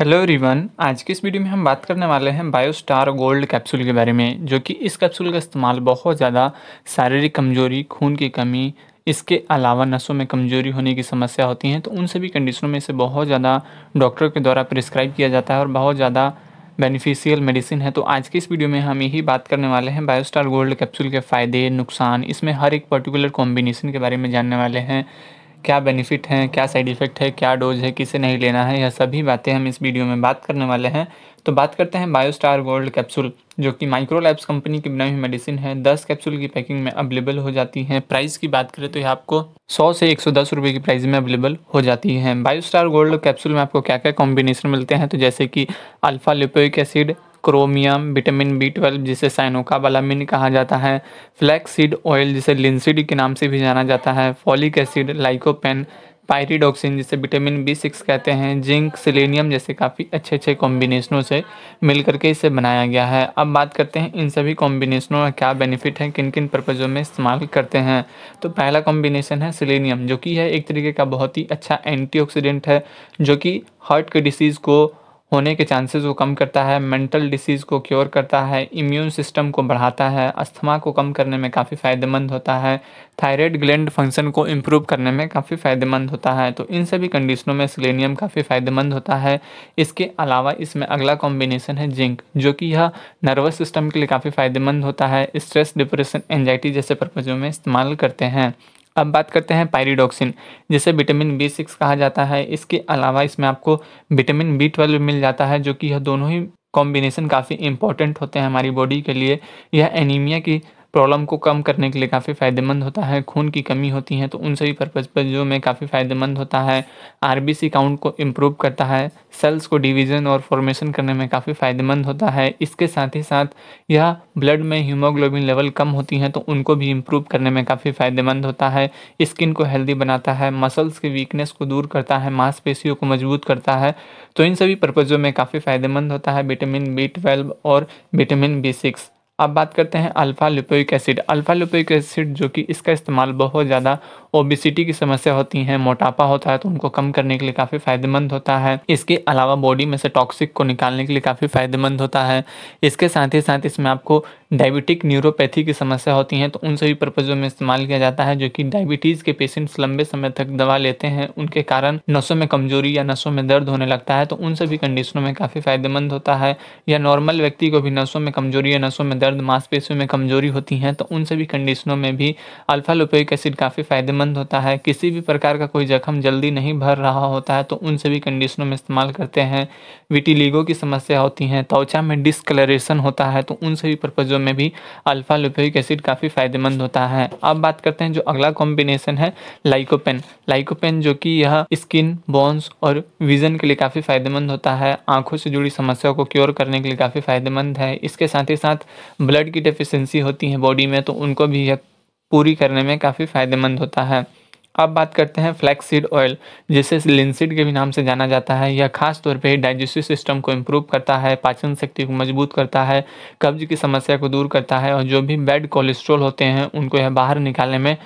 hello रिवन आज की इस वीडियो में हम बात करने वाले हैं बायोस्टार गोल्ड कैप्सूल के बारे में जो कि इस कैप्सूल का इस्तेमाल बहुत ज़्यादा शारीरिक कमजोरी खून की कमी इसके अलावा नसों में कमजोरी होने की समस्या होती हैं तो उन सभी कंडीशनों में इसे बहुत ज़्यादा डॉक्टर के द्वारा प्रिस्क्राइब किया जाता है और बहुत ज़्यादा बेनिफिशियल मेडिसिन है तो आज की इस वीडियो में हम यही बात करने वाले हैं बायोस्टार गोल्ड कैप्सूल के फ़ायदे नुकसान इसमें हर एक पर्टिकुलर कॉम्बिनेशन के बारे में जानने वाले हैं क्या बेनिफिट हैं क्या साइड इफ़ेक्ट है क्या डोज है किसे नहीं लेना है यह सभी बातें हम इस वीडियो में बात करने वाले हैं तो बात करते हैं बायोस्टार गोल्ड कैप्सूल जो कि माइक्रो लैब्स कंपनी की बनाई हुई मेडिसिन है दस कैप्सूल की पैकिंग में अवेलेबल हो जाती है प्राइस की बात करें तो यह आपको सौ से एक सौ दस रुपये की प्राइस में अवेलेबल हो जाती है बायोस्टार गोल्ड कैप्सूल में आपको क्या क्या कॉम्बिनेशन मिलते हैं तो जैसे कि alpha lipoic acid chromium vitamin B twelve जिसे साइनोकाबालामिन कहा जाता है फ्लैक्सिड ऑयल जिसे लिंसिड के नाम से भी जाना जाता है फॉलिक एसिड लाइकोपेन पायरिडोक्सिन जिसे विटामिन बी सिक्स कहते हैं जिंक सिलेनियम जैसे काफ़ी अच्छे अच्छे कॉम्बिनेशनों से मिल करके इसे बनाया गया है अब बात करते हैं इन सभी कॉम्बिनेशनों का क्या बेनिफिट है किन किन पर्पज़ों में इस्तेमाल करते हैं तो पहला कॉम्बिनेशन है सिलेनियम जो कि है एक तरीके का बहुत ही अच्छा एंटीऑक्सीडेंट है जो कि हार्ट के डिसीज़ को होने के चांसेस को कम करता है मेंटल डिसीज़ को क्योर करता है इम्यून सिस्टम को बढ़ाता है अस्थमा को कम करने में काफ़ी फ़ायदेमंद होता है थायराइड ग्लैंड फंक्शन को इम्प्रूव करने में काफ़ी फ़ायदेमंद होता है तो इन सभी कंडीशनों में सिलेनियम काफ़ी फ़ायदेमंद होता है इसके अलावा इसमें अगला कॉम्बिनेशन है जिंक जो कि यह नर्वस सिस्टम के लिए काफ़ी फ़ायदेमंद होता है स्ट्रेस डिप्रेशन एनजाइटी जैसे पर्पज़ों में इस्तेमाल करते हैं अब बात करते हैं पायरीडोक्सिन जिसे विटामिन बी सिक्स कहा जाता है इसके अलावा इसमें आपको विटामिन बी ट्वेल्व मिल जाता है जो कि यह दोनों ही कॉम्बिनेशन काफ़ी इंपॉर्टेंट होते हैं हमारी बॉडी के लिए यह एनीमिया की प्रॉब्लम को कम करने के लिए काफ़ी फ़ायदेमंद होता है खून की कमी होती है तो उन सभी पर्पज़ पर जो में काफ़ी फ़ायदेमंद होता है आर काउंट को इम्प्रूव करता है सेल्स को डिवीज़न और फॉर्मेशन करने में काफ़ी फ़ायदेमंद होता है इसके साथ ही साथ यह ब्लड में हीमोग्लोबिन लेवल कम होती हैं तो उनको भी इम्प्रूव करने में काफ़ी फ़ायदेमंद होता है स्किन को हेल्दी बनाता है मसल्स के वीकनेस को दूर करता है मांसपेशियों को मजबूत करता है तो इन सभी पर्पज़ों में काफ़ी फ़ायदेमंद होता है विटामिन बी ट्वेल्व और विटामिन बी सिक्स अब बात करते हैं alpha lipoic acid alpha lipoic acid जो कि इसका इस्तेमाल बहुत ज़्यादा ओबिसिटी की समस्या होती है मोटापा होता है तो उनको कम करने के लिए काफ़ी फ़ायदेमंद होता है इसके अलावा बॉडी में से टॉक्सिक को निकालने के लिए काफ़ी फ़ायदेमंद होता है इसके साथ ही साथ इसमें आपको डायबिटिक न्यूरोपैथी की समस्या होती हैं तो उन सभी पर्पज़ों में इस्तेमाल किया जाता है जो कि डायबिटीज़ के पेशेंट्स लंबे समय तक दवा लेते हैं उनके कारण नसों में कमजोरी या नसों में दर्द होने लगता है तो उन सभी कंडीशनों में काफ़ी फ़ायदेमंद होता है या नॉर्मल व्यक्ति को भी नसों में कमजोरी या नसों में दर्द मांसपेशियों में कमजोरी होती हैं तो उन सभी कंडीशनों में भी अल्फा लोपेक एसिड काफ़ी फ़ायदेमंद फायदेमंद होता है किसी भी प्रकार का कोई जख्म जल्दी नहीं भर रहा होता है तो उन सभी कंडीशनों में इस्तेमाल करते हैं विटिलीगो की समस्या होती हैं त्वचा में डिसकलरेशन होता है तो उन सभी पर्पज़ों में भी अल्फ़ा लुपोइक एसिड काफ़ी फ़ायदेमंद होता है अब बात करते हैं जो अगला कॉम्बिनेशन है लाइकोपेन लाइकोपेन जो कि यह स्किन बोन्स और विज़न के लिए काफ़ी फ़ायदेमंद होता है आँखों से जुड़ी समस्याओं को क्योर करने के लिए काफ़ी फ़ायदेमंद है इसके साथ ही साथ ब्लड की डिफिशेंसी होती है बॉडी में तो उनको भी यह पूरी करने में काफ़ी फ़ायदेमंद होता है अब बात करते हैं फ्लैक्सीड ऑयल जिसे लिंसिड के भी नाम से जाना जाता है यह खास तौर पे डाइजेस्टिव सिस्टम को इम्प्रूव करता है पाचन शक्ति को मजबूत करता है कब्ज की समस्या को दूर करता है और जो भी बैड कोलेस्ट्रॉल होते हैं उनको यह बाहर निकालने में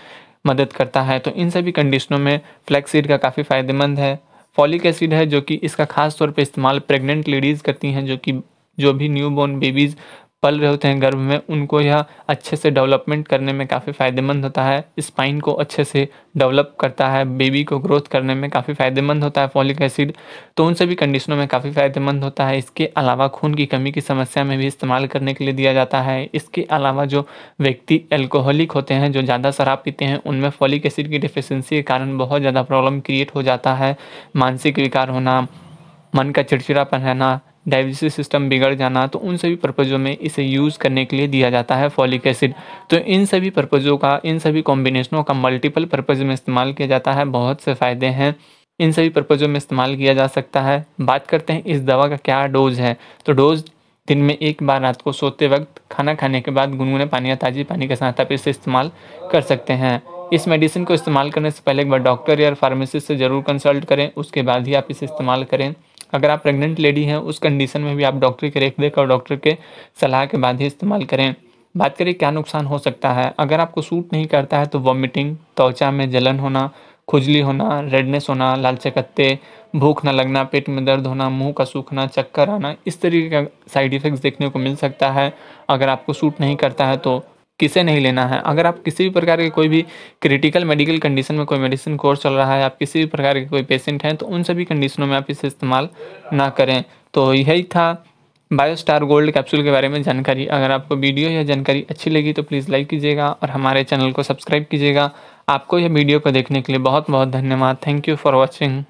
मदद करता है तो इन सभी कंडीशनों में फ्लैक्सीड का काफ़ी फ़ायदेमंद है फॉलिक एसिड है जो कि इसका खास तौर पर इस्तेमाल प्रेगनेंट लेडीज़ करती हैं जो कि जो भी न्यू बॉर्न बेबीज़ पल रहे होते हैं गर्भ में उनको यह अच्छे से डेवलपमेंट करने में काफ़ी फ़ायदेमंद होता है स्पाइन को अच्छे से डेवलप करता है बेबी को ग्रोथ करने में काफ़ी फ़ायदेमंद होता है फॉलिक एसिड तो उन सभी कंडीशनों में काफ़ी फ़ायदेमंद होता है इसके अलावा खून की कमी की समस्या में भी इस्तेमाल करने के लिए दिया जाता है इसके अलावा जो व्यक्ति एल्कोहलिक होते हैं जो ज़्यादा शराब पीते हैं उनमें फॉलिक एसिड की डिफिशेंसी के कारण बहुत ज़्यादा प्रॉब्लम क्रिएट हो जाता है मानसिक विकार होना मन का चिड़चिड़ापन रहना डाइजेस्टिव सिस्टम बिगड़ जाना तो उन सभी पर्पज़ों में इसे यूज़ करने के लिए दिया जाता है फॉलिक एसिड तो इन सभी पर्पज़ों का इन सभी कॉम्बिनेशनों का मल्टीपल पर्पज़ में इस्तेमाल किया जाता है बहुत से फ़ायदे हैं इन सभी पर्पज़ों में इस्तेमाल किया जा सकता है बात करते हैं इस दवा का क्या डोज है तो डोज दिन में एक बार रात को सोते वक्त खाना खाने के बाद गुनगुने पानी या ताज़ी पानी के साथ आप इसे इस्तेमाल कर सकते हैं इस मेडिसिन को इस्तेमाल करने से पहले एक बार डॉक्टर या फार्मेसिस्ट से ज़रूर कंसल्ट करें उसके बाद ही आप इसे इस्तेमाल करें अगर आप प्रेग्नेंट लेडी हैं उस कंडीशन में भी आप डॉक्टर की रेख देख और डॉक्टर के सलाह के बाद ही इस्तेमाल करें बात करें क्या नुकसान हो सकता है अगर आपको सूट नहीं करता है तो वॉमिटिंग त्वचा में जलन होना खुजली होना रेडनेस होना लाल चकत्ते भूख ना लगना पेट में दर्द होना मुंह का सूखना चक्कर आना इस तरीके का साइड इफ़ेक्ट्स देखने को मिल सकता है अगर आपको सूट नहीं करता है तो किसे नहीं लेना है अगर आप किसी भी प्रकार के कोई भी क्रिटिकल मेडिकल कंडीशन में कोई मेडिसिन कोर्स चल रहा है आप किसी भी प्रकार के कोई पेशेंट हैं तो उन सभी कंडीशनों में आप इसे इस्तेमाल ना करें तो यही था बायोस्टार गोल्ड कैप्सूल के बारे में जानकारी अगर आपको वीडियो या जानकारी अच्छी लगी तो प्लीज़ लाइक कीजिएगा और हमारे चैनल को सब्सक्राइब कीजिएगा आपको यह वीडियो को देखने के लिए बहुत बहुत धन्यवाद थैंक यू फॉर वॉचिंग